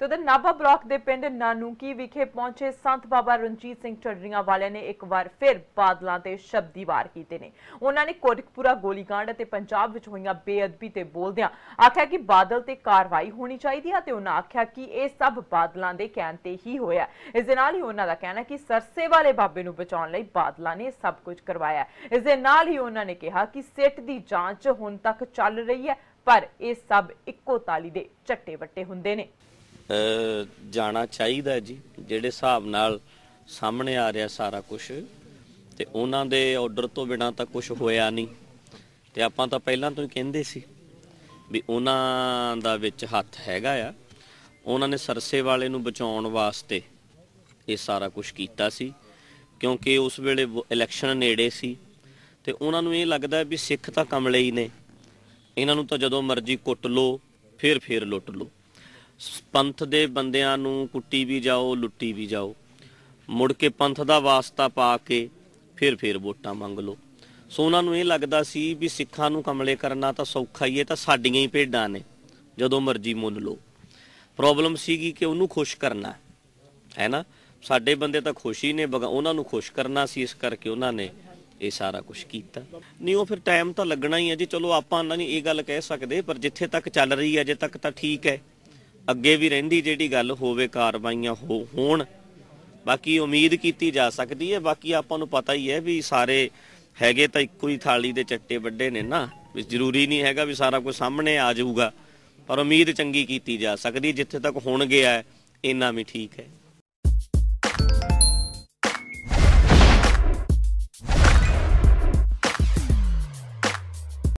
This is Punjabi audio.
ਤੇ ਉਧਰ ਨਾਭਾ ਬਲਾਕ ਦੇ ਪਿੰਡ ਨਾਨੂਕੀ ਵਿਖੇ ਪਹੁੰਚੇ ਸੰਤ ਬਾਬਾ ਰਣਜੀਤ ਸਿੰਘ ਚੜ੍ਹੀਆਂ ਵਾਲਿਆਂ ਨੇ ਇੱਕ ਵਾਰ ਫਿਰ ਬਾਦਲਾਂ ਤੇ ਸ਼ਬਦੀ ਵਾਰ ਕੀਤੇ ਨੇ ਉਹਨਾਂ ਨੇ ਕੋਟਕਪੂਰਾ ਗੋਲੀकांड ਅਤੇ ਪੰਜਾਬ ਵਿੱਚ ਹੋਈਆਂ ਬੇਅਦਬੀ ਤੇ ਬੋਲਦਿਆਂ ਆਖਿਆ ਕਿ ਬਾਦਲ ਤੇ ਕਾਰਵਾਈ ਹੋਣੀ ਚਾਹੀਦੀ ਹੈ ਤੇ ਉਹਨਾਂ ਆਖਿਆ ਕਿ ਇਹ ਸਭ ਬਾਦਲਾਂ ਦੇ ਕਹਿਣ ਤੇ ਹੀ ਹੋਇਆ ਇਸ ਦੇ ਨਾਲ ਹੀ ਉਹਨਾਂ ਦਾ ਕਹਿਣਾ ਕਿ ਸਰਸੇ ਵਾਲੇ ਬਾਬੇ ਨੂੰ ਬਚਾਉਣ ਲਈ ਬਾਦਲਾਂ ਨੇ ਸਭ ਕੁਝ ਕਰਵਾਇਆ ਇਸ ਦੇ ਨਾਲ ਹੀ ਉਹਨਾਂ ਨੇ ਕਿਹਾ ਕਿ ਸਿੱਟ ਦੀ ਜਾਂਚ ਹੁਣ ਤੱਕ ਚੱਲ ਰਹੀ ਹੈ ਪਰ ਇਹ ਸਭ ਇੱਕੋ ਤਾਲੀ ਦੇ ਚੱਟੇ ਵੱਟੇ ਹੁੰਦੇ ਨੇ ਜਾਣਾ ਚਾਹੀਦਾ ਜੀ ਜਿਹੜੇ ਹਿਸਾਬ ਨਾਲ ਸਾਹਮਣੇ ਆ ਰਿਹਾ ਸਾਰਾ ਕੁਝ ਤੇ ਉਹਨਾਂ ਦੇ ਆਰਡਰ ਤੋਂ ਬਿਨਾ ਤਾਂ ਕੁਝ ਹੋਇਆ ਨਹੀਂ ਤੇ ਆਪਾਂ ਤਾਂ ਪਹਿਲਾਂ ਤੋਂ ਹੀ ਕਹਿੰਦੇ ਸੀ ਵੀ ਉਹਨਾਂ ਦਾ ਵਿੱਚ ਹੱਥ ਹੈਗਾ ਆ ਉਹਨਾਂ ਨੇ ਸਰਸੇ ਵਾਲੇ ਨੂੰ ਬਚਾਉਣ ਵਾਸਤੇ ਇਹ ਸਾਰਾ ਕੁਝ ਕੀਤਾ ਸੀ ਕਿਉਂਕਿ ਉਸ ਵੇਲੇ ਇਲੈਕਸ਼ਨ ਨੇੜੇ ਸੀ ਤੇ ਉਹਨਾਂ ਨੂੰ ਇਹ ਲੱਗਦਾ ਵੀ ਸਿੱਖ ਤਾਂ ਕਮਲੇ ਹੀ ਨੇ ਇਹਨਾਂ ਨੂੰ ਤਾਂ ਜਦੋਂ ਮਰਜ਼ੀ ਕੁੱਟ ਲੋ ਫੇਰ ਫੇਰ ਲੁੱਟ ਲੋ ਪੰਥ ਦੇ ਬੰਦਿਆਂ ਨੂੰ ਕੁੱਟੀ ਵੀ ਜਾਓ ਲੁੱਟੀ ਵੀ ਜਾਓ ਮੁੜ ਕੇ ਪੰਥ ਦਾ ਵਾਸਤਾ ਪਾ ਕੇ ਫਿਰ ਫਿਰ ਵੋਟਾਂ ਮੰਗ ਲਓ ਸੋ ਉਹਨਾਂ ਨੂੰ ਇਹ ਲੱਗਦਾ ਸੀ ਵੀ ਸਿੱਖਾਂ ਨੂੰ ਕਮਲੇ ਕਰਨਾ ਤਾਂ ਸੌਖਾ ਹੀ ਹੈ ਤਾਂ ਸਾਡੀਆਂ ਹੀ ਭੇਡਾਂ ਨੇ ਜਦੋਂ ਮਰਜ਼ੀ ਮੁੰਨ ਲਓ ਪ੍ਰੋਬਲਮ ਸੀਗੀ ਕਿ ਉਹਨੂੰ ਖੁਸ਼ ਕਰਨਾ ਹੈ ਨਾ ਸਾਡੇ ਬੰਦੇ ਤਾਂ ਖੁਸ਼ ਹੀ ਨੇ ਉਹਨਾਂ ਨੂੰ ਖੁਸ਼ ਕਰਨਾ ਸੀ ਇਸ ਕਰਕੇ ਉਹਨਾਂ ਨੇ ਇਹ ਸਾਰਾ ਕੁਝ ਕੀਤਾ ਨਹੀਂ ਉਹ ਫਿਰ ਟਾਈਮ ਤਾਂ ਲੱਗਣਾ ਹੀ ਹੈ ਜੀ ਚਲੋ ਆਪਾਂ ਨਹੀਂ ਇਹ ਗੱਲ ਕਹਿ ਸਕਦੇ ਪਰ ਜਿੱਥੇ ਤੱਕ ਚੱਲ ਰਹੀ ਹੈ ਅਜੇ ਤੱਕ ਤਾਂ ਠੀਕ ਹੈ ਅੱਗੇ ਵੀ ਰਹਿੰਦੀ ਜਿਹੜੀ ਗੱਲ ਹੋਵੇ ਕਾਰਵਾਈਆਂ ਹੋ ਹੋਣ ਬਾਕੀ ਉਮੀਦ ਕੀਤੀ ਜਾ ਸਕਦੀ ਹੈ ਬਾਕੀ ਆਪਾਂ ਨੂੰ ਪਤਾ ਹੀ ਹੈ ਵੀ ਸਾਰੇ ਹੈਗੇ ਤਾਂ ਇੱਕੋ ਹੀ ਥਾਲੀ ਦੇ ਚੱਟੇ ਵੱਡੇ ਨੇ ਨਾ ਵੀ ਜ਼ਰੂਰੀ ਨਹੀਂ ਹੈਗਾ ਵੀ ਸਾਰਾ ਕੁਝ ਸਾਹਮਣੇ ਆ ਜਾਊਗਾ ਪਰ ਉਮੀਦ ਚੰਗੀ ਕੀਤੀ ਜਾ ਸਕਦੀ ਜਿੱਥੇ ਤੱਕ ਹੁਣ ਗਿਆ ਇੰਨਾ ਵੀ ਠੀਕ ਹੈ